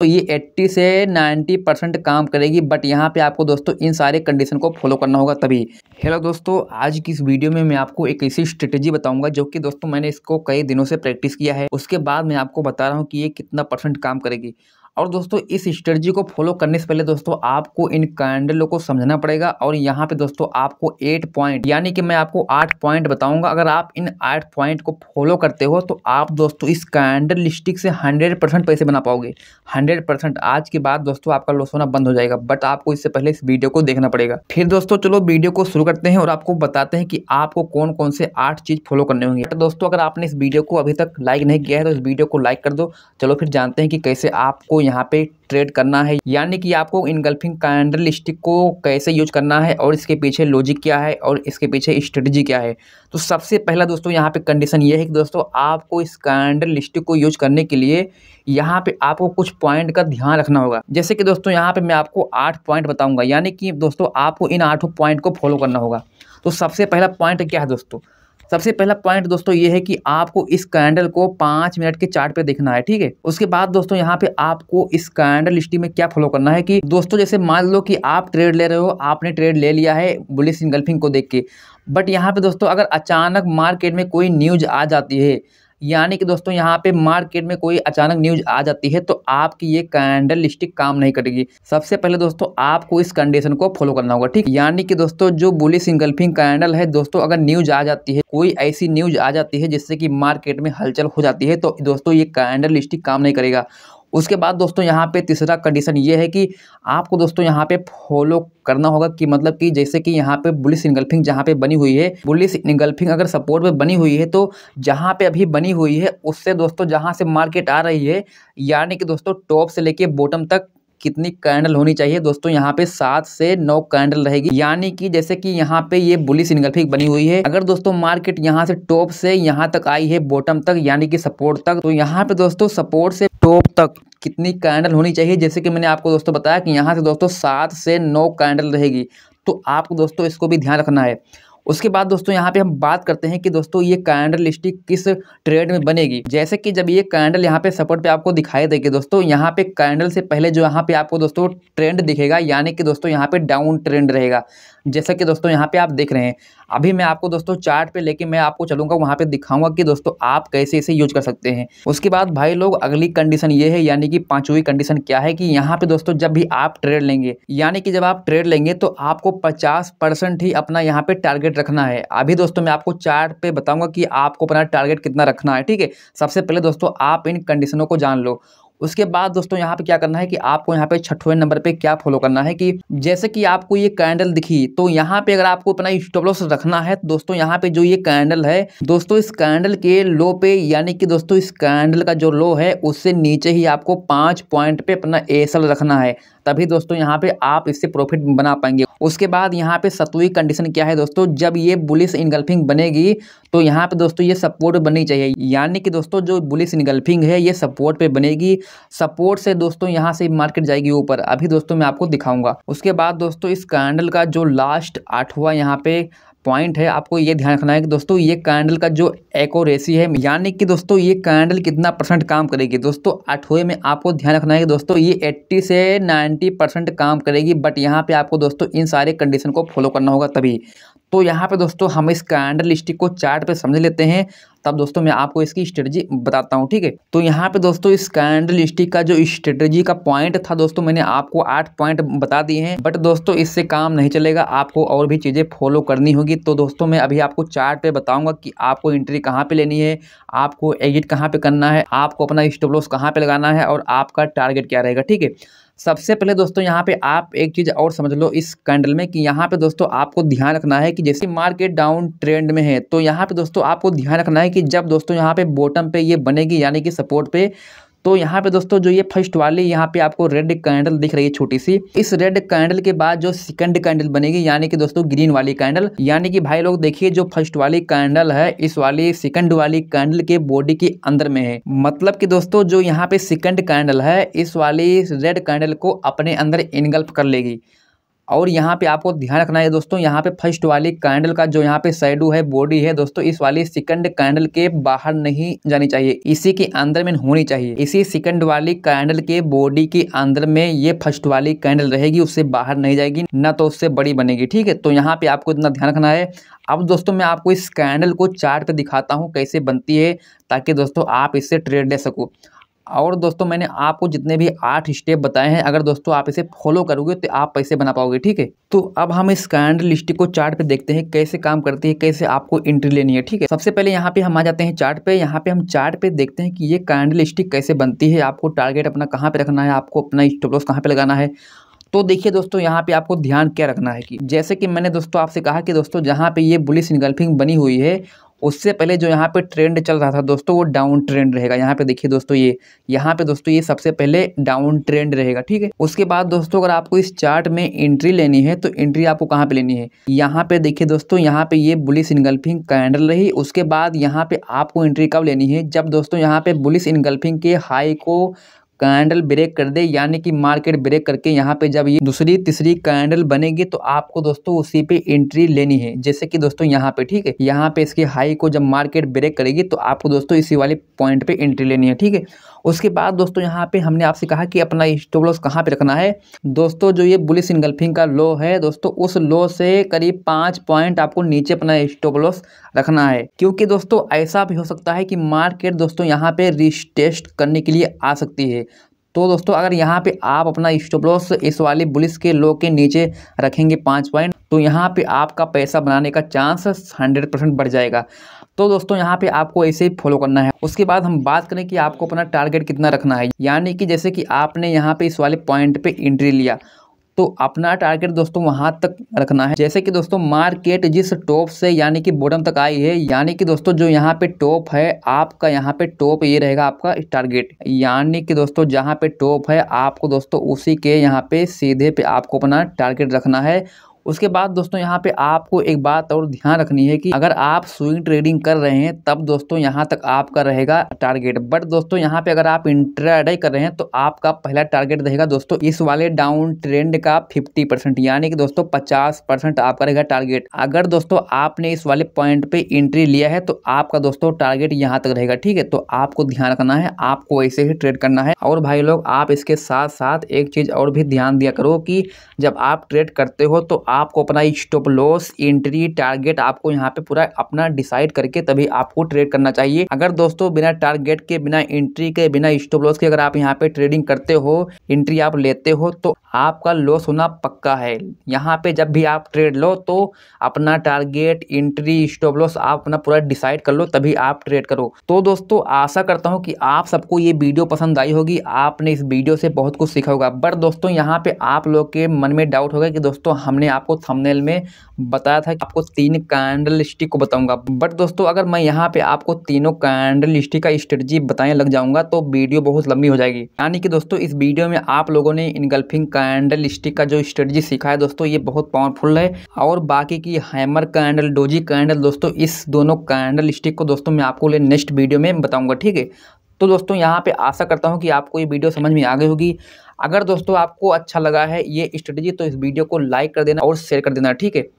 तो ये 80 से 90 परसेंट काम करेगी बट यहाँ पे आपको दोस्तों इन सारे कंडीशन को फॉलो करना होगा तभी हेलो दोस्तों आज की इस वीडियो में मैं आपको एक ऐसी स्ट्रेटेजी बताऊंगा जो कि दोस्तों मैंने इसको कई दिनों से प्रैक्टिस किया है उसके बाद मैं आपको बता रहा हूँ कि ये कितना परसेंट काम करेगी और दोस्तों इस स्ट्रेटजी को फॉलो करने से पहले दोस्तों आपको इन कैंडलों को समझना पड़ेगा और यहाँ पे दोस्तों आपको एट पॉइंट यानी कि मैं आपको आठ पॉइंट बताऊंगा अगर आप इन आठ पॉइंट को फॉलो करते हो तो आप दोस्तों इस कैंडल स्टिक से हंड्रेड परसेंट पैसे बना पाओगे हंड्रेड परसेंट आज के बाद दोस्तों आपका लॉस होना बंद हो जाएगा बट आपको इससे पहले इस वीडियो को देखना पड़ेगा फिर दोस्तों चलो वीडियो को शुरू करते हैं और आपको बताते हैं कि आपको कौन कौन से आठ चीज़ फॉलो करने होंगे तो दोस्तों अगर आपने इस वीडियो को अभी तक लाइक नहीं किया है तो इस वीडियो को लाइक कर दो चलो फिर जानते हैं कि कैसे आपको यहाँ पे ट्रेड करना है यानी कि आपको इनगल्फिंग कैंडल स्टिक को कैसे यूज करना है और इसके पीछे लॉजिक क्या है और इसके पीछे स्ट्रेटजी क्या है तो सबसे पहला दोस्तों यहाँ पे कंडीशन ये है कि दोस्तों आपको इस कैंडल स्टिक को यूज करने के लिए यहाँ पे आपको कुछ पॉइंट का ध्यान रखना होगा जैसे कि दोस्तों यहाँ पे मैं आपको आठ पॉइंट बताऊंगा यानी कि दोस्तों आपको इन आठों पॉइंट को फॉलो करना होगा तो सबसे पहला पॉइंट क्या है दोस्तों सबसे पहला पॉइंट दोस्तों ये है कि आपको इस कैंडल को पाँच मिनट के चार्ट पे देखना है ठीक है उसके बाद दोस्तों यहाँ पे आपको इस कैंडल हिस्ट्री में क्या फॉलो करना है कि दोस्तों जैसे मान लो कि आप ट्रेड ले रहे हो आपने ट्रेड ले लिया है बुलिस इंगल्फिंग को देख के बट यहाँ पे दोस्तों अगर अचानक मार्केट में कोई न्यूज आ जाती है यानी कि दोस्तों यहाँ पे मार्केट में कोई अचानक न्यूज आ जाती है तो आपकी ये कैंडल स्टिक काम नहीं करेगी सबसे पहले दोस्तों आपको इस कंडीशन को फॉलो करना होगा ठीक यानी कि दोस्तों जो बुलिस इंगल्फिंग कैंडल है दोस्तों अगर न्यूज आ जाती है कोई ऐसी न्यूज आ जाती है जिससे कि मार्केट में हलचल हो जाती है तो दोस्तों ये कैंडल काम नहीं करेगा उसके बाद दोस्तों यहाँ पे तीसरा कंडीशन ये है कि आपको दोस्तों यहाँ पे फॉलो करना होगा कि मतलब कि जैसे कि यहाँ पे बुलिस इनगल्फिंग जहाँ पे बनी हुई है बुलिस इनगल्फिंग अगर सपोर्ट पे बनी हुई है तो जहाँ पे अभी बनी हुई है उससे दोस्तों जहाँ से मार्केट आ रही है यानी कि दोस्तों टॉप से लेके बॉटम तक कितनी कैंडल होनी चाहिए दोस्तों यहाँ पे सात से नौ कैंडल रहेगी यानी कि जैसे कि यहाँ पे ये बुलिस इनगल्फिक बनी हुई है अगर दोस्तों मार्केट यहाँ से टॉप से यहाँ तक आई है बॉटम तक यानी कि सपोर्ट तक तो यहाँ पे दोस्तों सपोर्ट से टॉप तक कितनी कैंडल होनी चाहिए जैसे कि मैंने आपको दोस्तों बताया कि यहाँ से दोस्तों सात से नौ कैंडल रहेगी तो आपको दोस्तों इसको भी ध्यान रखना है उसके बाद दोस्तों यहाँ पे हम बात करते हैं कि दोस्तों ये कैंडल स्टिक किस ट्रेड में बनेगी जैसे कि जब ये कैंडल यहाँ पे सपोर्ट पे आपको दिखाई देगी दोस्तों यहाँ पे कैंडल से पहले जो यहाँ पे आपको दोस्तों ट्रेंड दिखेगा यानी कि दोस्तों यहाँ पे डाउन ट्रेंड रहेगा जैसा कि दोस्तों यहाँ पे आप देख रहे हैं अभी मैं आपको दोस्तों चार्ट पे लेके मैं आपको चलूंगा वहाँ पे दिखाऊंगा कि दोस्तों आप कैसे इसे यूज कर सकते हैं उसके बाद भाई लोग अगली कंडीशन ये है यानी कि पांचवी कंडीशन क्या है कि यहाँ पे दोस्तों जब भी आप ट्रेड लेंगे यानी कि जब आप ट्रेड लेंगे तो आपको पचास ही अपना यहाँ पे टारगेट टारगेट रखना है अभी दोस्तों मैं आपको चार्ट पे बताऊंगा कि आपको अपना टारगेट कितना रखना है ठीक है सबसे पहले दोस्तों आप इन कंडीशनों को जान लो उसके बाद दोस्तों यहाँ पे क्या करना है कि आपको यहाँ पे छठवें नंबर पे क्या फॉलो करना है कि जैसे कि आपको ये कैंडल दिखी तो यहाँ पे अगर आपको अपना स्टॉप लॉस रखना है तो दोस्तों यहाँ पे जो ये कैंडल है दोस्तों इस कैंडल के लो पे यानी कि दोस्तों इस कैंडल का जो लो है उससे नीचे ही आपको पाँच पॉइंट पे अपना एसल रखना है तभी दोस्तों यहाँ पे आप इससे प्रॉफिट बना पाएंगे उसके बाद यहाँ पे सतुई कंडीशन क्या है दोस्तों जब ये बुलिस इनगल्फिंग बनेगी तो यहाँ पे दोस्तों ये सपोर्ट बननी चाहिए यानी कि दोस्तों जो बुलिस इनगल्फिंग है ये सपोर्ट पे बनेगी सपोर्ट से दोस्तों यहाँ से मार्केट जाएगी ऊपर अभी दोस्तों मैं आपको दिखाऊंगा उसके बाद दोस्तों इस कैंडल का जो लास्ट आठवा यहाँ पे पॉइंट है आपको ये ध्यान रखना है कि दोस्तों ये कैंडल का जो एकोरेसी है यानी कि दोस्तों ये कैंडल कितना परसेंट काम करेगी दोस्तों आठवें में आपको ध्यान रखना है कि दोस्तों ये 80 से 90 परसेंट काम करेगी बट यहाँ पे आपको दोस्तों इन सारे कंडीशन को फॉलो करना होगा तभी तो यहाँ पे दोस्तों हम इस कैंडल स्टिक को चार्ट पे समझ लेते हैं तब दोस्तों मैं आपको इसकी स्ट्रेटजी बताता हूँ ठीक है तो यहाँ पे दोस्तों इस कैंडल स्टिक का जो स्ट्रेटजी का पॉइंट था दोस्तों मैंने आपको आठ पॉइंट बता दिए हैं बट दोस्तों इससे काम नहीं चलेगा आपको और भी चीज़ें फॉलो करनी होगी तो दोस्तों मैं अभी आपको चार्ट पे बताऊंगा कि आपको एंट्री कहाँ पे लेनी है आपको एग्जिट कहाँ पे करना है आपको अपना स्टॉप कहाँ पे लगाना है और आपका टारगेट क्या रहेगा ठीक है सबसे पहले दोस्तों यहाँ पे आप एक चीज़ और समझ लो इस कैंडल में कि यहाँ पे दोस्तों आपको ध्यान रखना है कि जैसे मार्केट डाउन ट्रेंड में है तो यहाँ पे दोस्तों आपको ध्यान रखना है कि जब दोस्तों यहाँ पे बॉटम पे ये बनेगी यानी कि सपोर्ट पे तो यहाँ पे दोस्तों जो ये फर्स्ट वाली यहाँ पे आपको रेड कैंडल दिख रही है छोटी सी इस रेड कैंडल के बाद जो सेकंड कैंडल बनेगी यानी कि दोस्तों ग्रीन वाली कैंडल यानी कि भाई लोग देखिए जो फर्स्ट वाली कैंडल है इस वाली सेकंड वाली कैंडल के बॉडी के अंदर में है मतलब कि दोस्तों जो यहाँ पे सेकंड कैंडल है इस वाली रेड कैंडल को अपने अंदर इनगल्फ कर लेगी और यहाँ पे आपको ध्यान रखना है दोस्तों यहाँ पे फर्स्ट वाली कैंडल का जो यहाँ पे शेडो है बॉडी है दोस्तों इस वाली सेकंड कैंडल के बाहर नहीं जानी चाहिए इसी के अंदर में होनी चाहिए इसी सेकंड वाली कैंडल के बॉडी के अंदर में ये फर्स्ट वाली कैंडल रहेगी उससे बाहर नहीं जाएगी ना तो उससे बड़ी बनेगी ठीक है तो यहाँ पे आपको इतना ध्यान रखना है अब दोस्तों मैं आपको इस कैंडल को चार्ट पे दिखाता हूँ कैसे बनती है ताकि दोस्तों आप इससे ट्रेड ले सको और दोस्तों मैंने आपको जितने भी आठ स्टेप बताए हैं अगर दोस्तों आप इसे फॉलो करोगे तो आप पैसे बना पाओगे ठीक है तो अब हम इस कैंडल लिस्टिक को चार्ट पे देखते हैं कैसे काम करती है कैसे आपको एंट्री लेनी है ठीक है सबसे पहले यहाँ पे हम आ जाते हैं चार्ट पे यहाँ पे हम चार्ट पे देखते हैं कि ये कैंडल स्टिक कैसे बनती है आपको टारगेट अपना कहाँ पे रखना है आपको अपना स्टॉप लॉस कहाँ पे लगाना है तो देखिए दोस्तों यहाँ पे आपको ध्यान क्या रखना है कि जैसे कि मैंने दोस्तों आपसे कहा कि दोस्तों जहाँ पे ये बुलिस इनगल्फिंग बनी हुई है उससे पहले जो यहाँ पे ट्रेंड चल रहा था दोस्तों वो डाउन ट्रेंड रहेगा यहाँ पे देखिए दोस्तों ये यहाँ पे दोस्तों ये सबसे पहले डाउन ट्रेंड रहेगा ठीक है उसके बाद दोस्तों अगर आपको इस चार्ट में एंट्री लेनी है तो एंट्री आपको कहाँ पे लेनी है यहाँ पे देखिए दोस्तों यहाँ पे ये बुलिस इनगल्फिंग कैंडल रही उसके बाद यहाँ पे आपको एंट्री कब लेनी है जब दोस्तों यहाँ पे बुलिस इनगल्फिंग के हाई को कैंडल ब्रेक कर दे यानी कि मार्केट ब्रेक करके यहाँ पे जब ये दूसरी तीसरी कैंडल बनेगी तो आपको दोस्तों उसी पे एंट्री लेनी है जैसे कि दोस्तों यहाँ पे ठीक है यहाँ पे इसकी हाई को जब मार्केट ब्रेक करेगी तो आपको दोस्तों इसी वाले पॉइंट पे एंट्री लेनी है ठीक है उसके बाद दोस्तों यहाँ पे हमने आपसे कहा कि अपना स्टॉप लॉस कहाँ पे रखना है दोस्तों जो ये बुलिस इनगल्फिंग का लो है दोस्तों उस लो से करीब पाँच पॉइंट आपको नीचे अपना स्टॉप लॉस रखना है क्योंकि दोस्तों ऐसा भी हो सकता है कि मार्केट दोस्तों यहाँ पे रिस्टेस्ट करने के लिए आ सकती है तो दोस्तों अगर यहाँ पे आप अपना स्टॉप लॉस इस वाले बुलिस के लो के नीचे रखेंगे पाँच पॉइंट तो यहाँ पे आपका पैसा बनाने का चांस हंड्रेड परसेंट बढ़ जाएगा तो दोस्तों यहाँ पे आपको ऐसे ही फॉलो करना है उसके बाद हम बात करें कि आपको अपना टारगेट कितना रखना है यानी कि जैसे कि आपने यहाँ पे इस वाले पॉइंट पे एंट्री लिया तो अपना टारगेट दोस्तों वहां तक रखना है जैसे कि दोस्तों मार्केट जिस टॉप से यानी कि बॉटम तक आई है यानी कि दोस्तों जो यहाँ पे टॉप है आपका यहाँ पे टॉप ये रहेगा आपका टारगेट यानी कि दोस्तों जहाँ पे टॉप है आपको दोस्तों उसी के यहाँ पे सीधे पे आपको अपना टारगेट रखना है उसके बाद दोस्तों यहाँ पे आपको एक बात और ध्यान रखनी है कि अगर आप स्विंग ट्रेडिंग कर रहे हैं तब दोस्तों यहाँ तक आपका रहेगा टारगेट बट दोस्तों यहाँ पे अगर आप इंट्राडे कर रहे हैं तो आपका पहला टारगेट रहेगा दोस्तों इस वाले डाउन ट्रेंड का फिफ्टी परसेंट यानी कि दोस्तों पचास परसेंट आपका रहेगा टारगेट अगर दोस्तों आपने इस वाले पॉइंट पे एंट्री लिया है तो आपका दोस्तों टारगेट यहाँ तक रहेगा ठीक है तो आपको ध्यान रखना है आपको ऐसे ही ट्रेड करना है और भाई लोग आप इसके साथ साथ एक चीज और भी ध्यान दिया करो कि जब आप ट्रेड करते हो तो आपको अपना स्टॉप लॉस एंट्री टारगेट आपको यहाँ पे पूरा अपना डिसाइड करके तभी आपको ट्रेड करना चाहिए अगर दोस्तों बिना टारगेट के बिना एंट्री के बिना स्टॉप लॉस के अगर आप यहाँ पे ट्रेडिंग करते हो एंट्री आप लेते हो तो आपका लॉस होना पक्का है यहाँ पे जब भी आप ट्रेड लो तो अपना टारगेट एंट्री स्टॉप लॉस आप अपना पूरा डिसाइड कर लो तभी आप ट्रेड करो तो दोस्तों आशा करता हूँ कि आप सबको ये वीडियो पसंद आई होगी आपने इस वीडियो से बहुत कुछ सीखा होगा बट दोस्तों यहाँ पे आप लोग के मन में डाउट होगा कि दोस्तों हमने आपको थंबनेल में बताया था कि आपको तीन कैंडल स्टिक को बताऊंगा बट दोस्तों अगर मैं यहाँ पे आपको तीनों कैंडल स्टिक का स्ट्रेटजी बताने लग जाऊंगा तो वीडियो बहुत लंबी हो जाएगी यानी कि दोस्तों इस वीडियो में आप लोगों ने इनगल्फिंग कैंडल स्टिक का जो स्ट्रेटजी सीखा है दोस्तों ये बहुत पावरफुल है और बाकी की हैमर कैंडल डोजी कैंडल दोस्तों इस दोनों कैंडल स्टिक को दोस्तों मैं आपको नेक्स्ट वीडियो में बताऊँगा ठीक है तो दोस्तों यहाँ पे आशा करता हूँ कि आपको ये वीडियो समझ में आ गई होगी अगर दोस्तों आपको अच्छा लगा है ये स्ट्रेटेजी तो इस वीडियो को लाइक कर देना और शेयर कर देना ठीक है